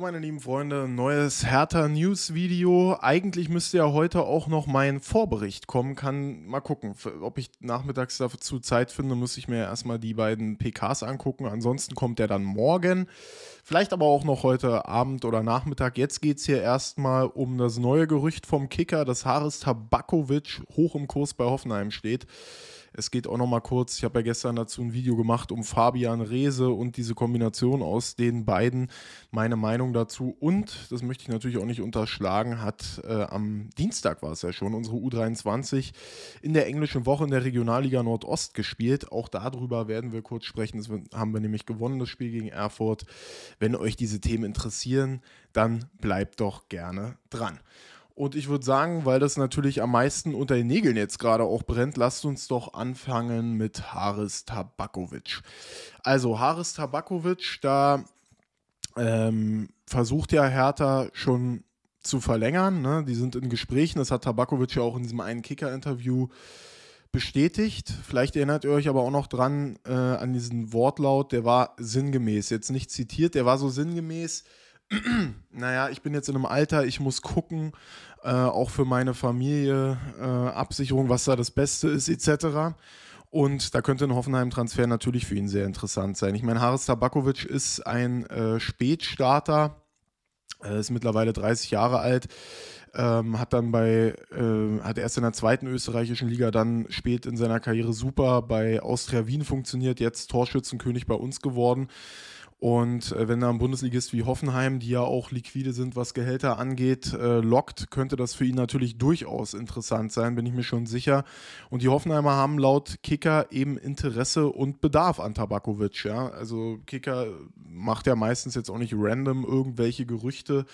meine lieben Freunde, neues Hertha News Video. Eigentlich müsste ja heute auch noch mein Vorbericht kommen. Kann mal gucken, ob ich nachmittags dazu Zeit finde, muss ich mir erstmal die beiden PKs angucken. Ansonsten kommt der dann morgen. Vielleicht aber auch noch heute Abend oder Nachmittag. Jetzt geht es hier erstmal um das neue Gerücht vom Kicker, dass Haris Tabakovic hoch im Kurs bei Hoffenheim steht. Es geht auch nochmal kurz, ich habe ja gestern dazu ein Video gemacht um Fabian Reese und diese Kombination aus den beiden, meine Meinung dazu. Und, das möchte ich natürlich auch nicht unterschlagen, hat äh, am Dienstag war es ja schon, unsere U23 in der englischen Woche in der Regionalliga Nordost gespielt. Auch darüber werden wir kurz sprechen. Das haben wir nämlich gewonnen, das Spiel gegen Erfurt. Wenn euch diese Themen interessieren, dann bleibt doch gerne dran. Und ich würde sagen, weil das natürlich am meisten unter den Nägeln jetzt gerade auch brennt, lasst uns doch anfangen mit Haris Tabakovic. Also Haris Tabakovic, da ähm, versucht ja Hertha schon zu verlängern. Ne? Die sind in Gesprächen, das hat Tabakovic ja auch in diesem einen Kicker-Interview bestätigt. Vielleicht erinnert ihr euch aber auch noch dran äh, an diesen Wortlaut, der war sinngemäß, jetzt nicht zitiert, der war so sinngemäß, naja, ich bin jetzt in einem Alter, ich muss gucken, äh, auch für meine Familie, äh, Absicherung, was da das Beste ist, etc. Und da könnte ein Hoffenheim-Transfer natürlich für ihn sehr interessant sein. Ich meine, Haris Tabakovic ist ein äh, Spätstarter, äh, ist mittlerweile 30 Jahre alt, ähm, hat dann bei, äh, hat erst in der zweiten österreichischen Liga, dann spät in seiner Karriere super bei Austria Wien funktioniert, jetzt Torschützenkönig bei uns geworden. Und äh, wenn da ein Bundesligist wie Hoffenheim, die ja auch liquide sind, was Gehälter angeht, äh, lockt, könnte das für ihn natürlich durchaus interessant sein, bin ich mir schon sicher. Und die Hoffenheimer haben laut Kicker eben Interesse und Bedarf an Tabakovic. Ja? Also Kicker macht ja meistens jetzt auch nicht random irgendwelche Gerüchte,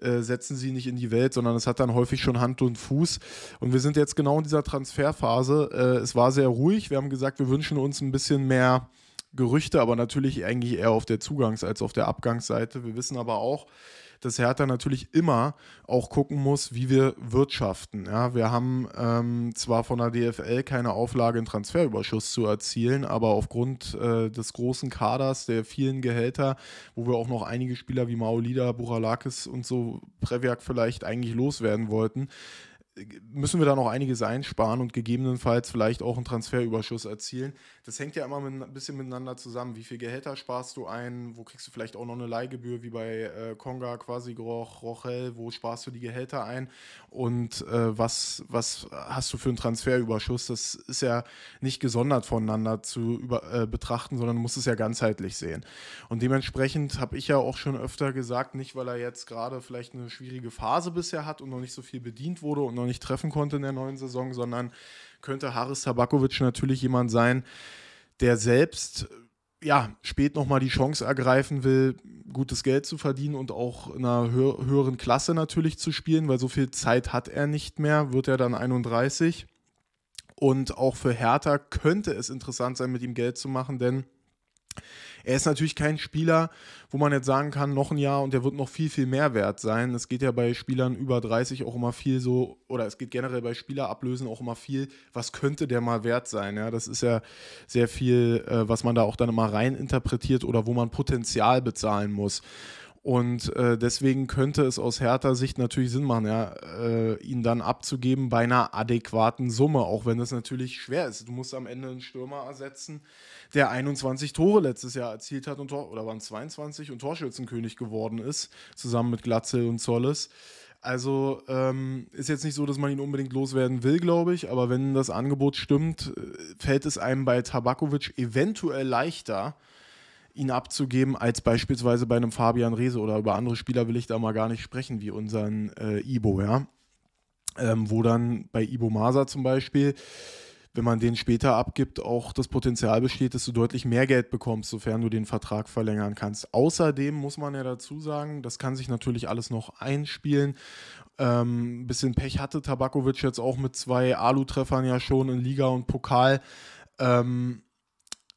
äh, setzen sie nicht in die Welt, sondern es hat dann häufig schon Hand und Fuß. Und wir sind jetzt genau in dieser Transferphase. Äh, es war sehr ruhig. Wir haben gesagt, wir wünschen uns ein bisschen mehr Gerüchte, aber natürlich eigentlich eher auf der Zugangs- als auf der Abgangsseite. Wir wissen aber auch, dass Hertha natürlich immer auch gucken muss, wie wir wirtschaften. Ja, wir haben ähm, zwar von der DFL keine Auflage, einen Transferüberschuss zu erzielen, aber aufgrund äh, des großen Kaders, der vielen Gehälter, wo wir auch noch einige Spieler wie Maolida, Buralakis und so Previak vielleicht eigentlich loswerden wollten, müssen wir da noch einiges einsparen und gegebenenfalls vielleicht auch einen Transferüberschuss erzielen. Das hängt ja immer ein bisschen miteinander zusammen. Wie viel Gehälter sparst du ein? Wo kriegst du vielleicht auch noch eine Leihgebühr, wie bei äh, Quasi Groch, Rochel? Wo sparst du die Gehälter ein? Und äh, was, was hast du für einen Transferüberschuss? Das ist ja nicht gesondert voneinander zu über, äh, betrachten, sondern du musst es ja ganzheitlich sehen. Und dementsprechend habe ich ja auch schon öfter gesagt, nicht weil er jetzt gerade vielleicht eine schwierige Phase bisher hat und noch nicht so viel bedient wurde und noch nicht treffen konnte in der neuen Saison, sondern könnte Haris Tabakovic natürlich jemand sein, der selbst ja, spät nochmal die Chance ergreifen will, gutes Geld zu verdienen und auch in einer höher, höheren Klasse natürlich zu spielen, weil so viel Zeit hat er nicht mehr, wird er dann 31. Und auch für Hertha könnte es interessant sein, mit ihm Geld zu machen, denn er ist natürlich kein Spieler, wo man jetzt sagen kann, noch ein Jahr und der wird noch viel, viel mehr wert sein. Es geht ja bei Spielern über 30 auch immer viel so, oder es geht generell bei Spielerablösen auch immer viel, was könnte der mal wert sein? Ja, das ist ja sehr viel, äh, was man da auch dann immer reininterpretiert oder wo man Potenzial bezahlen muss. Und äh, deswegen könnte es aus härter Sicht natürlich Sinn machen, ja, äh, ihn dann abzugeben bei einer adäquaten Summe, auch wenn das natürlich schwer ist. Du musst am Ende einen Stürmer ersetzen, der 21 Tore letztes Jahr erzielt hat und Tor, oder waren 22 und Torschützenkönig geworden ist, zusammen mit Glatzel und Zolles. Also ähm, ist jetzt nicht so, dass man ihn unbedingt loswerden will, glaube ich, aber wenn das Angebot stimmt, äh, fällt es einem bei Tabakovic eventuell leichter, ihn abzugeben, als beispielsweise bei einem Fabian Rehse oder über andere Spieler will ich da mal gar nicht sprechen, wie unseren äh, Ibo, ja. Ähm, wo dann bei Ibo Masa zum Beispiel, wenn man den später abgibt, auch das Potenzial besteht, dass du deutlich mehr Geld bekommst, sofern du den Vertrag verlängern kannst. Außerdem muss man ja dazu sagen, das kann sich natürlich alles noch einspielen. Ein ähm, bisschen Pech hatte Tabakovic jetzt auch mit zwei Alu-Treffern ja schon in Liga und Pokal. Ähm,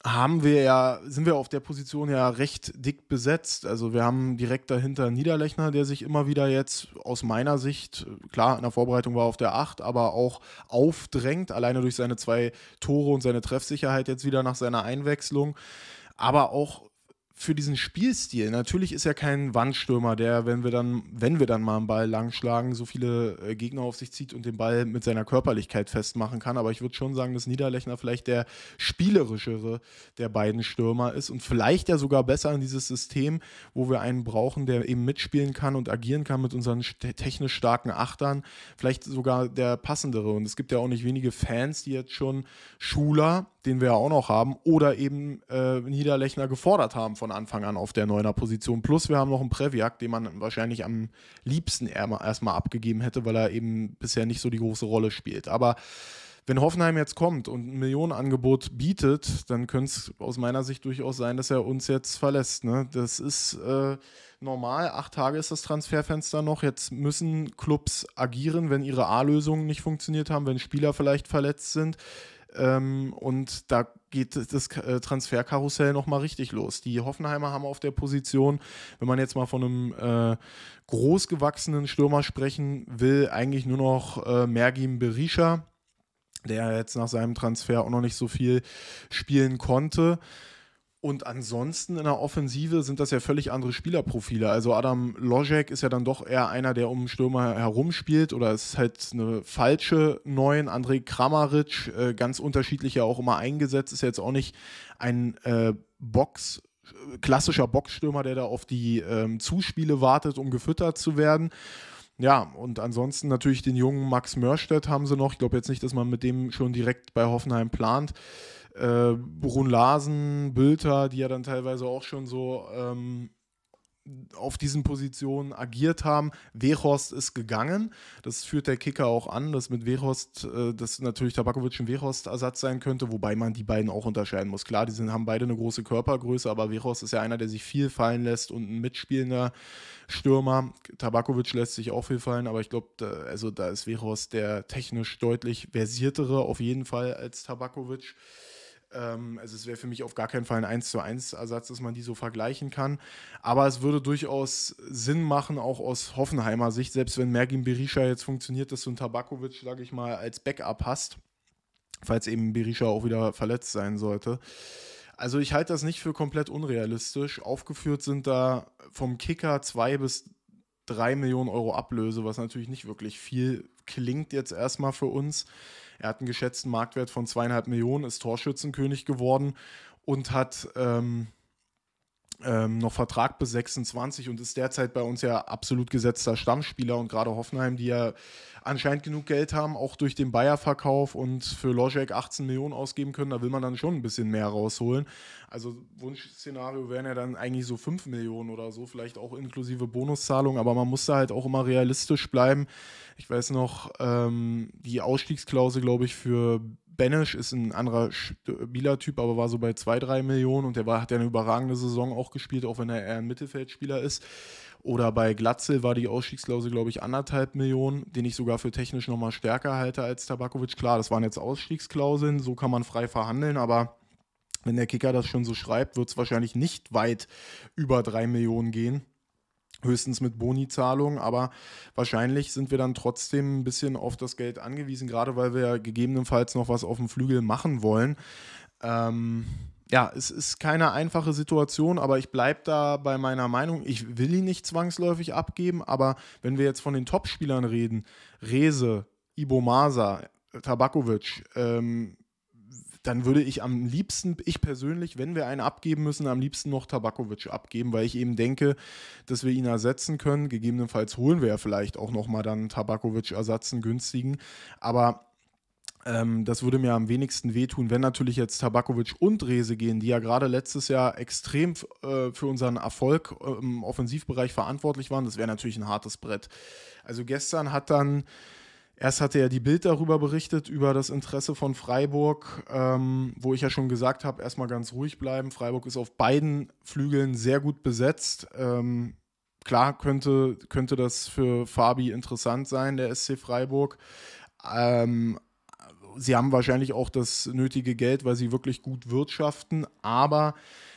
haben wir ja, sind wir auf der Position ja recht dick besetzt. Also wir haben direkt dahinter Niederlechner, der sich immer wieder jetzt aus meiner Sicht, klar, in der Vorbereitung war er auf der 8, aber auch aufdrängt, alleine durch seine zwei Tore und seine Treffsicherheit jetzt wieder nach seiner Einwechslung. Aber auch für diesen Spielstil. Natürlich ist er kein Wandstürmer, der, wenn wir dann, wenn wir dann mal einen Ball langschlagen, so viele äh, Gegner auf sich zieht und den Ball mit seiner Körperlichkeit festmachen kann. Aber ich würde schon sagen, dass Niederlechner vielleicht der spielerischere der beiden Stürmer ist und vielleicht ja sogar besser in dieses System, wo wir einen brauchen, der eben mitspielen kann und agieren kann mit unseren technisch starken Achtern. Vielleicht sogar der passendere. Und es gibt ja auch nicht wenige Fans, die jetzt schon Schuler den wir ja auch noch haben, oder eben äh, Niederlechner gefordert haben von Anfang an auf der neuner Position. Plus wir haben noch einen Previak, den man wahrscheinlich am liebsten erm-, erstmal abgegeben hätte, weil er eben bisher nicht so die große Rolle spielt. Aber wenn Hoffenheim jetzt kommt und ein Millionenangebot bietet, dann könnte es aus meiner Sicht durchaus sein, dass er uns jetzt verlässt. Ne? Das ist äh, normal. Acht Tage ist das Transferfenster noch. Jetzt müssen Clubs agieren, wenn ihre A-Lösungen nicht funktioniert haben, wenn Spieler vielleicht verletzt sind. Ähm, und da geht das äh, Transferkarussell nochmal richtig los. Die Hoffenheimer haben auf der Position, wenn man jetzt mal von einem äh, großgewachsenen Stürmer sprechen will, eigentlich nur noch äh, Mergim Berisha, der jetzt nach seinem Transfer auch noch nicht so viel spielen konnte. Und ansonsten in der Offensive sind das ja völlig andere Spielerprofile. Also Adam Lojek ist ja dann doch eher einer, der um Stürmer herumspielt oder ist halt eine falsche Neuen. André Kramaric, äh, ganz unterschiedlich ja auch immer eingesetzt, ist ja jetzt auch nicht ein äh, Box äh, klassischer Boxstürmer, der da auf die ähm, Zuspiele wartet, um gefüttert zu werden. Ja, und ansonsten natürlich den jungen Max Mörstedt haben sie noch. Ich glaube jetzt nicht, dass man mit dem schon direkt bei Hoffenheim plant äh, Brun Larsen, Bülter, die ja dann teilweise auch schon so ähm, auf diesen Positionen agiert haben. Wehorst ist gegangen. Das führt der Kicker auch an, dass mit Wehorst, äh, dass natürlich Tabakovic ein Wehorst-Ersatz sein könnte, wobei man die beiden auch unterscheiden muss. Klar, die sind, haben beide eine große Körpergröße, aber Wehorst ist ja einer, der sich viel fallen lässt und ein mitspielender Stürmer. Tabakovic lässt sich auch viel fallen, aber ich glaube, also da ist Wehorst der technisch deutlich versiertere auf jeden Fall als Tabakovic. Ähm, also es wäre für mich auf gar keinen Fall ein 1 zu 1 Ersatz, dass man die so vergleichen kann. Aber es würde durchaus Sinn machen, auch aus Hoffenheimer Sicht, selbst wenn Mergin Berisha jetzt funktioniert, dass so ein Tabakovic, sage ich mal, als Backup hast, falls eben Berisha auch wieder verletzt sein sollte. Also ich halte das nicht für komplett unrealistisch. Aufgeführt sind da vom Kicker 2 bis 3 Millionen Euro Ablöse, was natürlich nicht wirklich viel klingt jetzt erstmal für uns. Er hat einen geschätzten Marktwert von zweieinhalb Millionen, ist Torschützenkönig geworden und hat ähm, ähm, noch Vertrag bis 26 und ist derzeit bei uns ja absolut gesetzter Stammspieler und gerade Hoffenheim, die ja anscheinend genug Geld haben, auch durch den Bayer-Verkauf und für Lojek 18 Millionen ausgeben können, da will man dann schon ein bisschen mehr rausholen. Also Wunschszenario wären ja dann eigentlich so 5 Millionen oder so, vielleicht auch inklusive Bonuszahlung, aber man muss da halt auch immer realistisch bleiben. Ich weiß noch, ähm, die Ausstiegsklausel, glaube ich, für Benesch ist ein anderer Spielertyp, aber war so bei 2-3 Millionen und der war, hat ja eine überragende Saison auch gespielt, auch wenn er eher ein Mittelfeldspieler ist. Oder bei Glatzel war die Ausstiegsklausel, glaube ich, anderthalb Millionen, den ich sogar für technisch nochmal stärker halte als Tabakovic. Klar, das waren jetzt Ausstiegsklauseln, so kann man frei verhandeln, aber wenn der Kicker das schon so schreibt, wird es wahrscheinlich nicht weit über drei Millionen gehen höchstens mit Bonizahlungen, aber wahrscheinlich sind wir dann trotzdem ein bisschen auf das Geld angewiesen, gerade weil wir ja gegebenenfalls noch was auf dem Flügel machen wollen. Ähm, ja, es ist keine einfache Situation, aber ich bleibe da bei meiner Meinung. Ich will ihn nicht zwangsläufig abgeben, aber wenn wir jetzt von den Topspielern reden, Rese, Ibo Masa, Tabakovic, ähm, dann würde ich am liebsten, ich persönlich, wenn wir einen abgeben müssen, am liebsten noch Tabakovic abgeben, weil ich eben denke, dass wir ihn ersetzen können. Gegebenenfalls holen wir ja vielleicht auch nochmal dann Tabakovic-Ersatz, einen günstigen. Aber ähm, das würde mir am wenigsten wehtun, wenn natürlich jetzt Tabakovic und Rese gehen, die ja gerade letztes Jahr extrem äh, für unseren Erfolg ähm, im Offensivbereich verantwortlich waren. Das wäre natürlich ein hartes Brett. Also gestern hat dann Erst hatte ja die Bild darüber berichtet, über das Interesse von Freiburg, ähm, wo ich ja schon gesagt habe, erstmal ganz ruhig bleiben. Freiburg ist auf beiden Flügeln sehr gut besetzt. Ähm, klar könnte, könnte das für Fabi interessant sein, der SC Freiburg. Ähm, sie haben wahrscheinlich auch das nötige Geld, weil sie wirklich gut wirtschaften, aber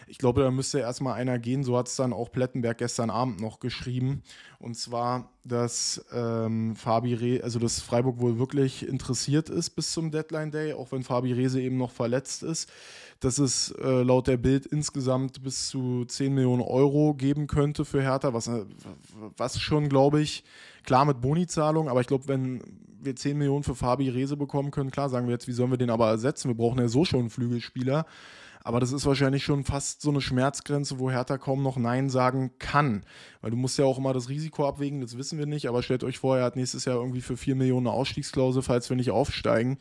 ich glaube, da müsste erstmal einer gehen, so hat es dann auch Plettenberg gestern Abend noch geschrieben. Und zwar, dass ähm, Fabi Re also dass Freiburg wohl wirklich interessiert ist bis zum Deadline Day, auch wenn Fabi Rehse eben noch verletzt ist, dass es äh, laut der Bild insgesamt bis zu 10 Millionen Euro geben könnte für Hertha, was, äh, was schon, glaube ich, klar mit Bonizahlung, aber ich glaube, wenn wir 10 Millionen für Fabi Rehse bekommen können, klar sagen wir jetzt, wie sollen wir den aber ersetzen? Wir brauchen ja so schon einen Flügelspieler. Aber das ist wahrscheinlich schon fast so eine Schmerzgrenze, wo Hertha kaum noch Nein sagen kann. Weil du musst ja auch immer das Risiko abwägen, das wissen wir nicht. Aber stellt euch vor, er hat nächstes Jahr irgendwie für 4 Millionen eine Ausstiegsklausel, falls wir nicht aufsteigen.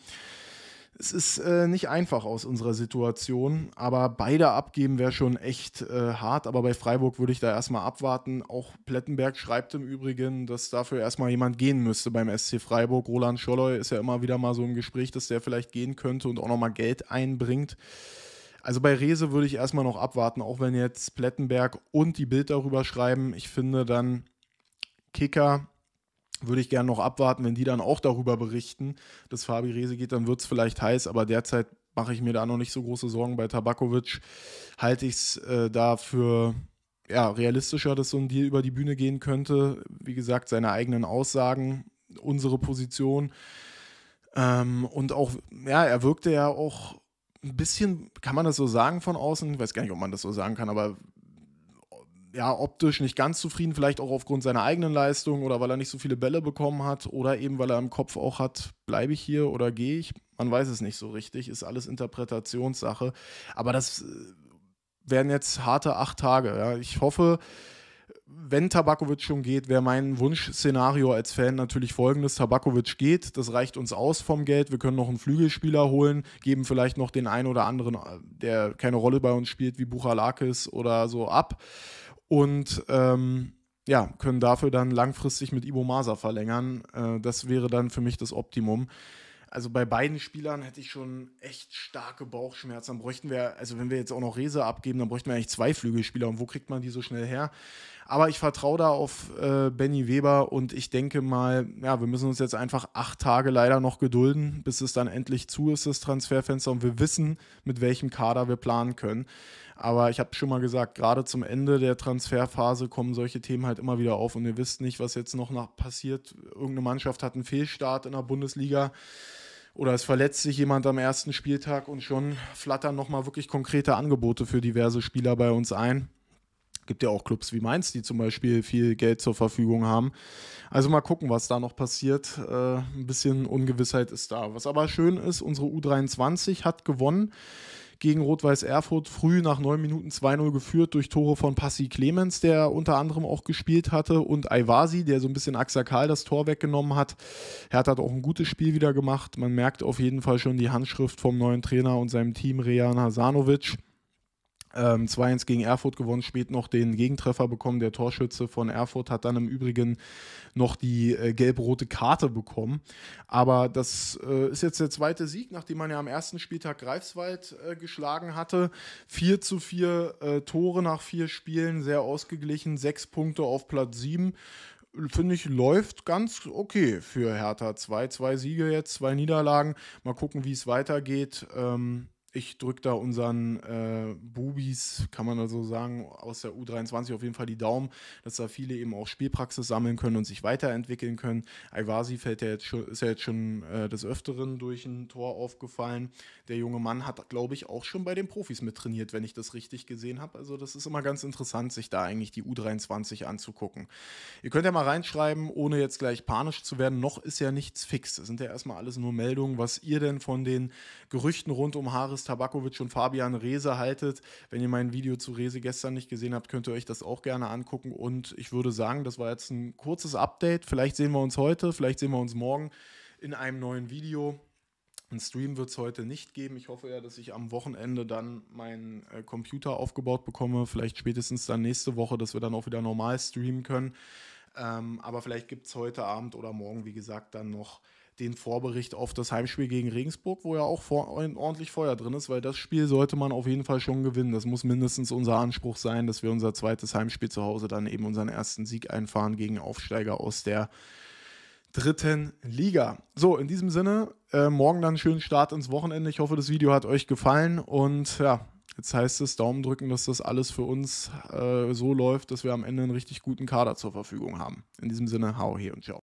Es ist äh, nicht einfach aus unserer Situation, aber beide abgeben wäre schon echt äh, hart. Aber bei Freiburg würde ich da erstmal abwarten. Auch Plettenberg schreibt im Übrigen, dass dafür erstmal jemand gehen müsste beim SC Freiburg. Roland Scholloy ist ja immer wieder mal so im Gespräch, dass der vielleicht gehen könnte und auch nochmal Geld einbringt. Also bei Rese würde ich erstmal noch abwarten, auch wenn jetzt Plettenberg und die Bild darüber schreiben. Ich finde dann Kicker würde ich gerne noch abwarten, wenn die dann auch darüber berichten, dass Fabi Rese geht, dann wird es vielleicht heiß, aber derzeit mache ich mir da noch nicht so große Sorgen. Bei Tabakovic halte ich es äh, da für ja, realistischer, dass so ein Deal über die Bühne gehen könnte. Wie gesagt, seine eigenen Aussagen, unsere Position. Ähm, und auch, ja, er wirkte ja auch ein bisschen, kann man das so sagen von außen? Ich weiß gar nicht, ob man das so sagen kann, aber ja, optisch nicht ganz zufrieden, vielleicht auch aufgrund seiner eigenen Leistung oder weil er nicht so viele Bälle bekommen hat oder eben weil er im Kopf auch hat, bleibe ich hier oder gehe ich? Man weiß es nicht so richtig, ist alles Interpretationssache. Aber das äh, werden jetzt harte acht Tage. Ja. Ich hoffe, wenn Tabakovic schon geht, wäre mein Wunschszenario als Fan natürlich folgendes: Tabakovic geht, das reicht uns aus vom Geld. Wir können noch einen Flügelspieler holen, geben vielleicht noch den einen oder anderen, der keine Rolle bei uns spielt, wie Buchalakis oder so ab. Und ähm, ja, können dafür dann langfristig mit Ibo Masa verlängern. Äh, das wäre dann für mich das Optimum also bei beiden Spielern hätte ich schon echt starke Bauchschmerzen. Dann bräuchten wir, also wenn wir jetzt auch noch Rese abgeben, dann bräuchten wir eigentlich zwei Flügelspieler. Und wo kriegt man die so schnell her? Aber ich vertraue da auf äh, Benny Weber und ich denke mal, ja, wir müssen uns jetzt einfach acht Tage leider noch gedulden, bis es dann endlich zu ist, das Transferfenster. Und wir wissen, mit welchem Kader wir planen können. Aber ich habe schon mal gesagt, gerade zum Ende der Transferphase kommen solche Themen halt immer wieder auf und ihr wisst nicht, was jetzt noch passiert. Irgendeine Mannschaft hat einen Fehlstart in der Bundesliga oder es verletzt sich jemand am ersten Spieltag und schon flattern nochmal wirklich konkrete Angebote für diverse Spieler bei uns ein. Gibt ja auch Clubs wie Mainz, die zum Beispiel viel Geld zur Verfügung haben. Also mal gucken, was da noch passiert. Äh, ein bisschen Ungewissheit ist da. Was aber schön ist, unsere U23 hat gewonnen gegen Rot-Weiß Erfurt früh nach neun Minuten 2-0 geführt durch Tore von Passi Clemens, der unter anderem auch gespielt hatte, und Aiwasi, der so ein bisschen Axakal das Tor weggenommen hat. Hertha hat auch ein gutes Spiel wieder gemacht. Man merkt auf jeden Fall schon die Handschrift vom neuen Trainer und seinem Team Rejan Hasanovic. Ähm, 2-1 gegen Erfurt gewonnen, spät noch den Gegentreffer bekommen. Der Torschütze von Erfurt hat dann im Übrigen noch die äh, gelb-rote Karte bekommen. Aber das äh, ist jetzt der zweite Sieg, nachdem man ja am ersten Spieltag Greifswald äh, geschlagen hatte. 4 zu 4 äh, Tore nach vier Spielen, sehr ausgeglichen, sechs Punkte auf Platz 7 finde ich, läuft ganz okay für Hertha. Zwei, zwei Siege jetzt, zwei Niederlagen. Mal gucken, wie es weitergeht. Ähm, ich drücke da unseren äh, Bubis, kann man also sagen, aus der U23 auf jeden Fall die Daumen, dass da viele eben auch Spielpraxis sammeln können und sich weiterentwickeln können. Iwasi fällt ja jetzt schon, ist ja jetzt schon äh, des Öfteren durch ein Tor aufgefallen. Der junge Mann hat, glaube ich, auch schon bei den Profis mittrainiert, wenn ich das richtig gesehen habe. Also das ist immer ganz interessant, sich da eigentlich die U23 anzugucken. Ihr könnt ja mal reinschreiben, ohne jetzt gleich panisch zu werden, noch ist ja nichts fix. Das sind ja erstmal alles nur Meldungen, was ihr denn von den Gerüchten rund um Haares Tabakovic und Fabian Rehse haltet. Wenn ihr mein Video zu Rehse gestern nicht gesehen habt, könnt ihr euch das auch gerne angucken. Und ich würde sagen, das war jetzt ein kurzes Update. Vielleicht sehen wir uns heute, vielleicht sehen wir uns morgen in einem neuen Video. Ein Stream wird es heute nicht geben. Ich hoffe ja, dass ich am Wochenende dann meinen äh, Computer aufgebaut bekomme. Vielleicht spätestens dann nächste Woche, dass wir dann auch wieder normal streamen können. Ähm, aber vielleicht gibt es heute Abend oder morgen, wie gesagt, dann noch den Vorbericht auf das Heimspiel gegen Regensburg, wo ja auch vor, ordentlich Feuer drin ist, weil das Spiel sollte man auf jeden Fall schon gewinnen. Das muss mindestens unser Anspruch sein, dass wir unser zweites Heimspiel zu Hause dann eben unseren ersten Sieg einfahren gegen Aufsteiger aus der dritten Liga. So, in diesem Sinne, äh, morgen dann einen schönen Start ins Wochenende. Ich hoffe, das Video hat euch gefallen und ja, Jetzt heißt es Daumen drücken, dass das alles für uns äh, so läuft, dass wir am Ende einen richtig guten Kader zur Verfügung haben. In diesem Sinne, hau hier und ciao.